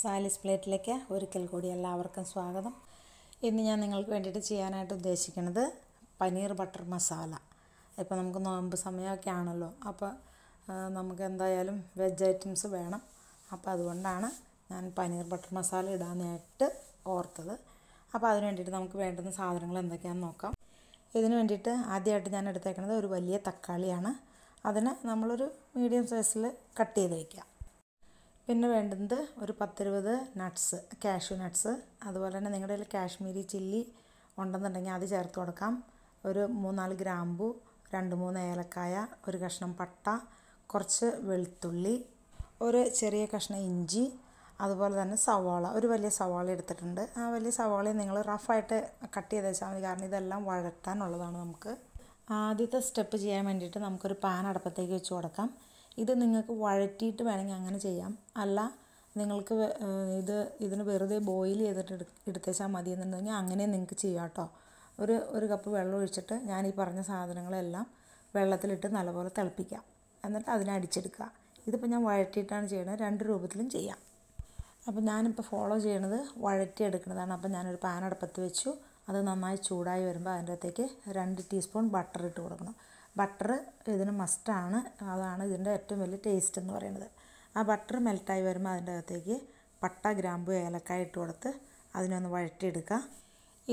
സാലിസ് പ്ലേറ്റിലേക്ക് ഒരിക്കൽ കൂടി എല്ലാവർക്കും സ്വാഗതം ഇന്ന് ഞാൻ നിങ്ങൾക്ക് വേണ്ടിയിട്ട് ചെയ്യാനായിട്ട് ഉദ്ദേശിക്കുന്നത് പനീർ ബട്ടർ മസാല ഇപ്പോൾ നമുക്ക് നോമ്പ് സമയമൊക്കെ ആണല്ലോ അപ്പോൾ നമുക്ക് എന്തായാലും വെജ് ഐറ്റംസ് വേണം അപ്പോൾ അതുകൊണ്ടാണ് ഞാൻ പനീർ ബട്ടർ മസാല ഇടാനായിട്ട് ഓർത്തത് അപ്പോൾ അതിന് വേണ്ടിയിട്ട് നമുക്ക് വേണ്ടുന്ന സാധനങ്ങൾ എന്തൊക്കെയാണെന്ന് നോക്കാം ഇതിന് വേണ്ടിയിട്ട് ആദ്യമായിട്ട് ഞാൻ എടുത്തേക്കുന്നത് ഒരു വലിയ തക്കാളിയാണ് അതിനെ നമ്മളൊരു മീഡിയം സൈസിൽ കട്ട് ചെയ്ത് വയ്ക്കാം പിന്നെ വേണ്ടുന്നത് ഒരു പത്തിരുപത് നട്ട്സ് കാഷ്യു നട്ട്സ് അതുപോലെ തന്നെ നിങ്ങളുടെ കയ്യിൽ കാശ്മീരി ചില്ലി ഉണ്ടെന്നുണ്ടെങ്കിൽ അത് ചേർത്ത് കൊടുക്കാം ഒരു മൂന്നാല് ഗ്രാമ്പു രണ്ട് മൂന്ന് ഏലക്കായ ഒരു കഷ്ണം പട്ട കുറച്ച് വെളുത്തുള്ളി ഒരു ചെറിയ കഷ്ണം ഇഞ്ചി അതുപോലെ തന്നെ സവാള ഒരു വലിയ സവാള എടുത്തിട്ടുണ്ട് ആ വലിയ സവാള നിങ്ങൾ റഫായിട്ട് കട്ട് ചെയ്ത് വെച്ചാൽ മതി കാരണം ഇതെല്ലാം വഴറ്റാനുള്ളതാണ് നമുക്ക് ആദ്യത്തെ സ്റ്റെപ്പ് ചെയ്യാൻ വേണ്ടിയിട്ട് നമുക്കൊരു പാൻ അടുപ്പത്തേക്ക് വെച്ച് കൊടുക്കാം ഇത് നിങ്ങൾക്ക് വഴറ്റിയിട്ട് വേണമെങ്കിൽ അങ്ങനെ ചെയ്യാം അല്ല നിങ്ങൾക്ക് ഇത് ഇതിന് വെറുതെ ബോയിൽ ചെയ്തിട്ട് എടുത്തേച്ചാൽ മതി എന്നുണ്ടെങ്കിൽ അങ്ങനെ നിങ്ങൾക്ക് ചെയ്യാം കേട്ടോ ഒരു ഒരു കപ്പ് വെള്ളം ഒഴിച്ചിട്ട് ഞാൻ ഈ പറഞ്ഞ സാധനങ്ങളെല്ലാം വെള്ളത്തിലിട്ട് നല്ലപോലെ തിളപ്പിക്കാം എന്നിട്ട് അതിനെ അടിച്ചെടുക്കുക ഇതിപ്പോൾ ഞാൻ വഴറ്റിയിട്ടാണ് ചെയ്യണത് രണ്ട് രൂപത്തിലും ചെയ്യാം അപ്പോൾ ഞാനിപ്പോൾ ഫോളോ ചെയ്യണത് എടുക്കുന്നതാണ് അപ്പോൾ ഞാനൊരു പാൻ അടുപ്പത്ത് വെച്ചു അത് നന്നായി ചൂടായി വരുമ്പോൾ അതിൻ്റെ അകത്തേക്ക് രണ്ട് ടീസ്പൂൺ ബട്ടർ ഇട്ട് കൊടുക്കണം ബട്ടർ ഇതിന് മസ്റ്റാണ് അതാണ് ഇതിൻ്റെ ഏറ്റവും വലിയ ടേസ്റ്റ് എന്ന് പറയുന്നത് ആ ബട്ടർ മെൽട്ടായി വരുമ്പോൾ അതിൻ്റെ അകത്തേക്ക് പട്ട ഗ്രാമ്പു ഏലക്കായ ഇട്ട് കൊടുത്ത് അതിനൊന്ന് വഴറ്റിയെടുക്കുക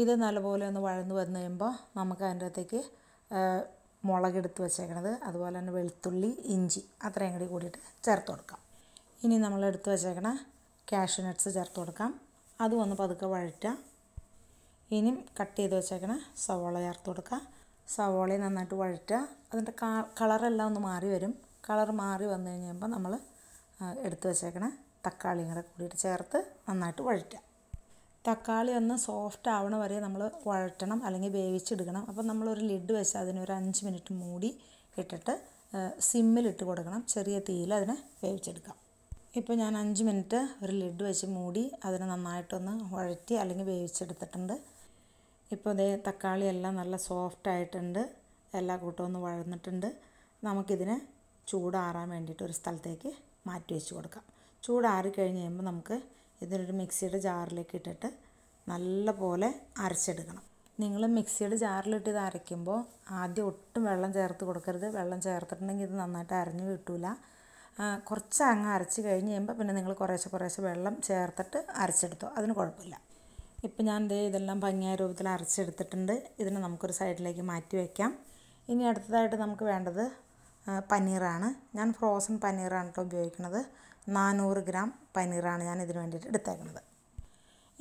ഇത് നല്ലപോലെ ഒന്ന് വഴന്ന് വന്നു കഴിയുമ്പോൾ നമുക്ക് അതിൻ്റെ അകത്തേക്ക് മുളകെടുത്ത് വെച്ചേക്കണത് അതുപോലെ തന്നെ വെളുത്തുള്ളി ഇഞ്ചി അത്രയും കൂടി കൂടിയിട്ട് ചേർത്ത് കൊടുക്കാം ഇനി നമ്മൾ എടുത്ത് വെച്ചേക്കണ ക്യാഷ് നട്ട്സ് ചേർത്ത് കൊടുക്കാം അതും ഒന്ന് പതുക്കെ വഴറ്റാം ഇനിയും കട്ട് ചെയ്ത് വെച്ചേക്കണ സവോള ചേർത്ത് കൊടുക്കാം സവോളയും നന്നായിട്ട് വഴറ്റുക അതിൻ്റെ കളറെല്ലാം ഒന്ന് മാറി വരും കളർ മാറി വന്നു കഴിഞ്ഞപ്പോൾ നമ്മൾ എടുത്തു വച്ചേക്കണ തക്കാളിയും കൂടെ കൂടിയിട്ട് ചേർത്ത് നന്നായിട്ട് വഴറ്റുക തക്കാളി ഒന്ന് സോഫ്റ്റ് ആവണ വരെ നമ്മൾ വഴറ്റണം അല്ലെങ്കിൽ വേവിച്ചെടുക്കണം അപ്പോൾ നമ്മളൊരു ലിഡ് വെച്ച് അതിനൊരു ഒരു അഞ്ച് മിനിറ്റ് മൂടി ഇട്ടിട്ട് സിമ്മിലിട്ട് കൊടുക്കണം ചെറിയ തീയിൽ അതിനെ വേവിച്ചെടുക്കാം ഇപ്പോൾ ഞാൻ അഞ്ച് മിനിറ്റ് ഒരു ലിഡ് വെച്ച് മൂടി അതിനെ നന്നായിട്ടൊന്ന് വഴറ്റി അല്ലെങ്കിൽ വേവിച്ചെടുത്തിട്ടുണ്ട് ഇപ്പോൾ ഇതേ തക്കാളി എല്ലാം നല്ല സോഫ്റ്റ് ആയിട്ടുണ്ട് എല്ലാ കൂട്ടവും ഒന്ന് വഴന്നിട്ടുണ്ട് നമുക്കിതിനെ ചൂടാറാൻ വേണ്ടിയിട്ട് ഒരു സ്ഥലത്തേക്ക് മാറ്റി വെച്ച് കൊടുക്കാം ചൂടാറി കഴിഞ്ഞ് കഴിയുമ്പോൾ നമുക്ക് ഇതിനൊരു മിക്സിയുടെ ജാറിലേക്ക് ഇട്ടിട്ട് നല്ല പോലെ അരച്ചെടുക്കണം നിങ്ങൾ മിക്സിയുടെ ജാറിലിട്ട് ഇത് അരയ്ക്കുമ്പോൾ ആദ്യം ഒട്ടും വെള്ളം ചേർത്ത് കൊടുക്കരുത് വെള്ളം ചേർത്തിട്ടുണ്ടെങ്കിൽ ഇത് നന്നായിട്ട് അരഞ്ഞു കിട്ടില്ല കുറച്ച് അങ്ങ് അരച്ച് കഴിഞ്ഞ് കഴിയുമ്പോൾ പിന്നെ നിങ്ങൾ കുറേശ്ശെ കുറേശ്ശെ വെള്ളം ചേർത്തിട്ട് അരച്ചെടുത്തോ അതിന് കുഴപ്പമില്ല ഇപ്പം ഞാൻ ദേ ഇതെല്ലാം ഭംഗിയായ രൂപത്തിൽ അരച്ചെടുത്തിട്ടുണ്ട് ഇതിനെ നമുക്കൊരു സൈഡിലേക്ക് മാറ്റി വയ്ക്കാം ഇനി അടുത്തതായിട്ട് നമുക്ക് വേണ്ടത് പനീറാണ് ഞാൻ ഫ്രോസൺ പനീറാണ് കേട്ടോ ഉപയോഗിക്കുന്നത് നാനൂറ് ഗ്രാം പനീറാണ് ഞാൻ ഇതിന് വേണ്ടിയിട്ട് എടുത്തേക്കുന്നത്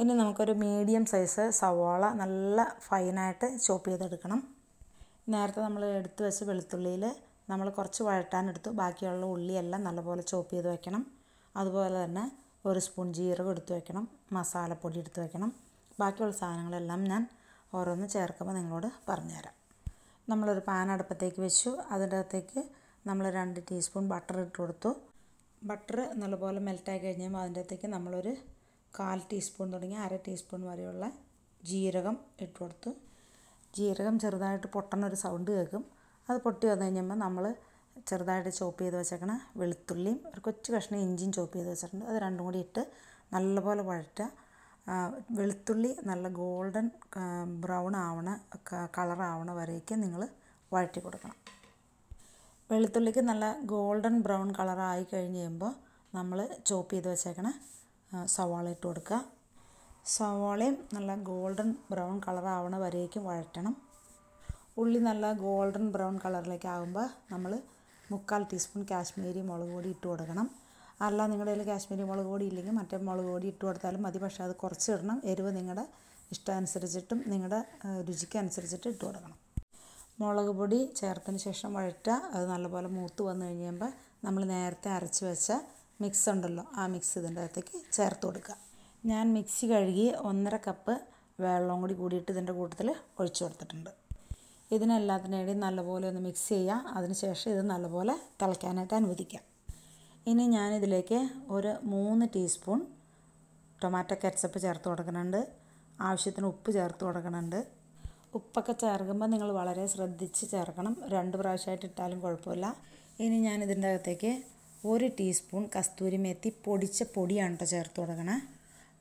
ഇനി നമുക്കൊരു മീഡിയം സൈസ് സവോള നല്ല ഫൈനായിട്ട് ചോപ്പ് ചെയ്തെടുക്കണം നേരത്തെ നമ്മൾ എടുത്ത് വെച്ച വെളുത്തുള്ളിയിൽ നമ്മൾ കുറച്ച് വഴട്ടാനെടുത്തു ബാക്കിയുള്ള ഉള്ളിയെല്ലാം നല്ലപോലെ ചോപ്പ് ചെയ്ത് വെക്കണം അതുപോലെ തന്നെ ഒരു സ്പൂൺ ജീരകം എടുത്ത് വെക്കണം മസാലപ്പൊടി എടുത്ത് വെക്കണം ബാക്കിയുള്ള സാധനങ്ങളെല്ലാം ഞാൻ ഓരോന്ന് ചേർക്കുമ്പോൾ നിങ്ങളോട് പറഞ്ഞുതരാം നമ്മളൊരു പാൻ അടുപ്പത്തേക്ക് വെച്ചു അതിൻ്റെ അകത്തേക്ക് നമ്മൾ രണ്ട് ടീസ്പൂൺ ബട്ടർ ഇട്ട് കൊടുത്തു ബട്ടർ നല്ലപോലെ മെൽറ്റായി കഴിഞ്ഞാൽ അതിൻ്റെ അകത്തേക്ക് നമ്മളൊരു കാൽ ടീസ്പൂൺ തുടങ്ങി അര ടീസ്പൂൺ വരെയുള്ള ജീരകം ഇട്ട് കൊടുത്തു ജീരകം ചെറുതായിട്ട് പൊട്ടണൊരു സൗണ്ട് കേൾക്കും അത് പൊട്ടി വന്നു കഴിഞ്ഞപ്പോൾ നമ്മൾ ചെറുതായിട്ട് ചോപ്പ് ചെയ്ത് വെച്ചേക്കണ വെളുത്തുള്ളിയും ഒരു കൊച്ചു കഷ്ണം ഇഞ്ചിയും ചോപ്പ് ചെയ്ത് വെച്ചിട്ടുണ്ട് അത് രണ്ടും കൂടി ഇട്ട് നല്ലപോലെ വഴറ്റുക വെളുത്തുള്ളി നല്ല ഗോൾഡൻ ബ്രൗൺ ആവണ കളർ ആവണ വരേക്കും നിങ്ങൾ വഴറ്റി കൊടുക്കണം വെളുത്തുള്ളിക്ക് നല്ല ഗോൾഡൻ ബ്രൗൺ കളർ ആയി കഴിഞ്ഞ് കഴിയുമ്പോൾ നമ്മൾ ചോപ്പ് ചെയ്ത് വെച്ചേക്കണ സവാള ഇട്ട് കൊടുക്കുക സവാളയും നല്ല ഗോൾഡൻ ബ്രൗൺ കളർ ആവണ വരേക്കും വഴറ്റണം ഉള്ളി നല്ല ഗോൾഡൻ ബ്രൗൺ കളറിലേക്ക് ആകുമ്പോൾ നമ്മൾ മുക്കാൽ ടീസ്പൂൺ കാശ്മീരി മുളക് പൊടി ഇട്ട് കൊടുക്കണം അല്ല നിങ്ങളുടെ കയ്യിൽ കാശ്മീരി മുളക് പൊടി ഇല്ലെങ്കിൽ മറ്റേ മുളക് പൊടി ഇട്ട് കൊടുത്താലും മതി പക്ഷേ അത് കുറച്ച് ഇടണം എരിവ് നിങ്ങളുടെ ഇഷ്ടാനുസരിച്ചിട്ടും നിങ്ങളുടെ രുചിക്കനുസരിച്ചിട്ട് ഇട്ട് കൊടുക്കണം മുളക് പൊടി ചേർത്തതിന് ശേഷം വഴറ്റുക അത് നല്ലപോലെ മൂത്ത് വന്നു കഴിയുമ്പോൾ നമ്മൾ നേരത്തെ അരച്ച് വെച്ച മിക്സ് ഉണ്ടല്ലോ ആ മിക്സ് ഇതിൻ്റെ അകത്തേക്ക് ചേർത്ത് കൊടുക്കുക ഞാൻ മിക്സി കഴുകി ഒന്നര കപ്പ് വെള്ളം കൂടി കൂടിയിട്ട് ഇതിൻ്റെ കൂട്ടത്തിൽ ഒഴിച്ചു കൊടുത്തിട്ടുണ്ട് ഇതിനെല്ലാത്തിനേടി നല്ലപോലെ ഒന്ന് മിക്സ് ചെയ്യുക അതിനുശേഷം ഇത് നല്ലപോലെ തിളയ്ക്കാനായിട്ട് അനുവദിക്കാം ഇനി ഞാനിതിലേക്ക് ഒരു മൂന്ന് ടീസ്പൂൺ ടൊമാറ്റോ കെച്ചപ്പ് ചേർത്ത് കൊടുക്കുന്നുണ്ട് ആവശ്യത്തിന് ഉപ്പ് ചേർത്ത് കൊടുക്കുന്നുണ്ട് ഉപ്പൊക്കെ ചേർക്കുമ്പോൾ നിങ്ങൾ വളരെ ശ്രദ്ധിച്ച് ചേർക്കണം രണ്ട് പ്രാവശ്യമായിട്ട് ഇട്ടാലും കുഴപ്പമില്ല ഇനി ഞാൻ അകത്തേക്ക് ഒരു ടീസ്പൂൺ കസ്തൂരി മേത്തി പൊടിച്ച പൊടിയാണ് കേട്ടോ ചേർത്ത് കൊടുക്കണേ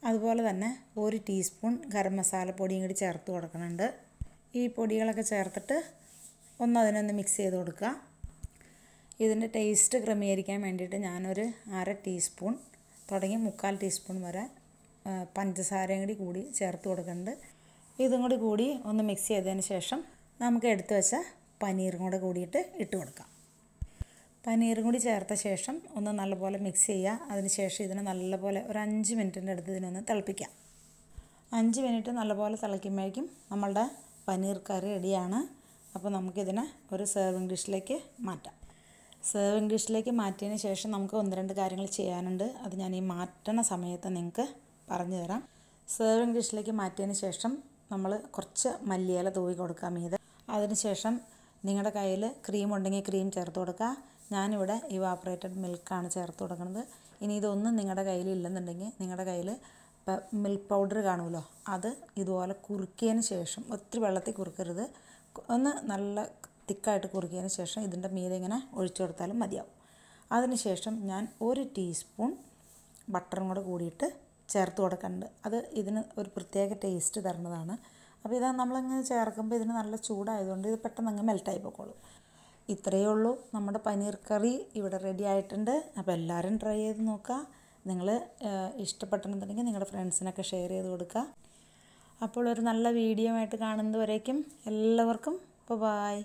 അതുപോലെ തന്നെ ഒരു ടീസ്പൂൺ ഗരം മസാല പൊടിയും കൂടി ചേർത്ത് കൊടുക്കുന്നുണ്ട് ഈ പൊടികളൊക്കെ ചേർത്തിട്ട് ഒന്ന് അതിനൊന്ന് മിക്സ് ചെയ്ത് കൊടുക്കുക ഇതിൻ്റെ ടേസ്റ്റ് ക്രമീകരിക്കാൻ വേണ്ടിയിട്ട് ഞാനൊരു അര ടീസ്പൂൺ തുടങ്ങി മുക്കാൽ ടീസ്പൂൺ വരെ പഞ്ചസാരയും കൂടി കൂടി ചേർത്ത് കൊടുക്കുന്നുണ്ട് ഇതും കൂടി കൂടി ഒന്ന് മിക്സ് ചെയ്തതിന് ശേഷം നമുക്ക് എടുത്തു വെച്ച പനീറും കൂടെ കൂടിയിട്ട് ഇട്ട് കൊടുക്കാം പനീറും കൂടി ചേർത്ത ശേഷം ഒന്ന് നല്ലപോലെ മിക്സ് ചെയ്യുക അതിനുശേഷം ഇതിനെ നല്ലപോലെ ഒരു അഞ്ച് മിനിറ്റിൻ്റെ അടുത്ത് ഇതിനൊന്ന് തിളപ്പിക്കാം അഞ്ച് മിനിറ്റ് നല്ലപോലെ തിളയ്ക്കുമ്പോഴേക്കും നമ്മളുടെ പനീർ കറി റെഡിയാണ് അപ്പോൾ നമുക്കിതിനെ ഒരു സെർവിങ് ഡിഷിലേക്ക് മാറ്റാം സെർവ് ഇംഗ്ലീഷിലേക്ക് മാറ്റിയതിന് ശേഷം നമുക്ക് ഒന്ന് രണ്ട് കാര്യങ്ങൾ ചെയ്യാനുണ്ട് അത് ഞാൻ ഈ മാറ്റണ സമയത്ത് നിങ്ങൾക്ക് പറഞ്ഞു തരാം സെർവ് ഇംഗ്ലീഷിലേക്ക് മാറ്റിയതിന് ശേഷം നമ്മൾ കുറച്ച് മല്ലിയില തൂവി കൊടുക്കാം മീത് അതിനുശേഷം നിങ്ങളുടെ കയ്യിൽ ക്രീം ഉണ്ടെങ്കിൽ ക്രീം ചേർത്ത് കൊടുക്കുക ഞാനിവിടെ ഇവാപ്പറേറ്റഡ് മിൽക്കാണ് ചേർത്ത് കൊടുക്കുന്നത് ഇനി ഇതൊന്നും നിങ്ങളുടെ കയ്യിൽ ഇല്ലെന്നുണ്ടെങ്കിൽ നിങ്ങളുടെ കയ്യിൽ മിൽക്ക് പൗഡർ കാണുമല്ലോ അത് ഇതുപോലെ കുറുക്കിയതിന് ശേഷം ഒത്തിരി വെള്ളത്തിൽ കുറുക്കരുത് ഒന്ന് നല്ല തിക്കായിട്ട് കുറുക്കിയതിന് ശേഷം ഇതിൻ്റെ മീതെ ഇങ്ങനെ ഒഴിച്ചു കൊടുത്താലും മതിയാവും അതിനുശേഷം ഞാൻ ഒരു ടീസ്പൂൺ ബട്ടറും കൂടെ കൂടിയിട്ട് ചേർത്ത് കൊടുക്കുന്നുണ്ട് അത് ഇതിന് ഒരു പ്രത്യേക ടേസ്റ്റ് തരുന്നതാണ് അപ്പോൾ ഇത് നമ്മളിങ്ങനെ ചേർക്കുമ്പോൾ ഇതിന് നല്ല ചൂടായതുകൊണ്ട് ഇത് പെട്ടെന്ന് അങ്ങ് മെൽട്ടായി പോക്കോളും ഇത്രയേ ഉള്ളൂ നമ്മുടെ പനീർ കറി ഇവിടെ റെഡി ആയിട്ടുണ്ട് അപ്പോൾ എല്ലാവരും ട്രൈ ചെയ്ത് നോക്കുക നിങ്ങൾ ഇഷ്ടപ്പെട്ടിട്ടുണ്ടെങ്കിൽ നിങ്ങളുടെ ഫ്രണ്ട്സിനൊക്കെ ഷെയർ ചെയ്ത് കൊടുക്കുക അപ്പോൾ ഒരു നല്ല വീഡിയോ ആയിട്ട് കാണുന്നതുവരേക്കും എല്ലാവർക്കും അപ്പോൾ ബായ്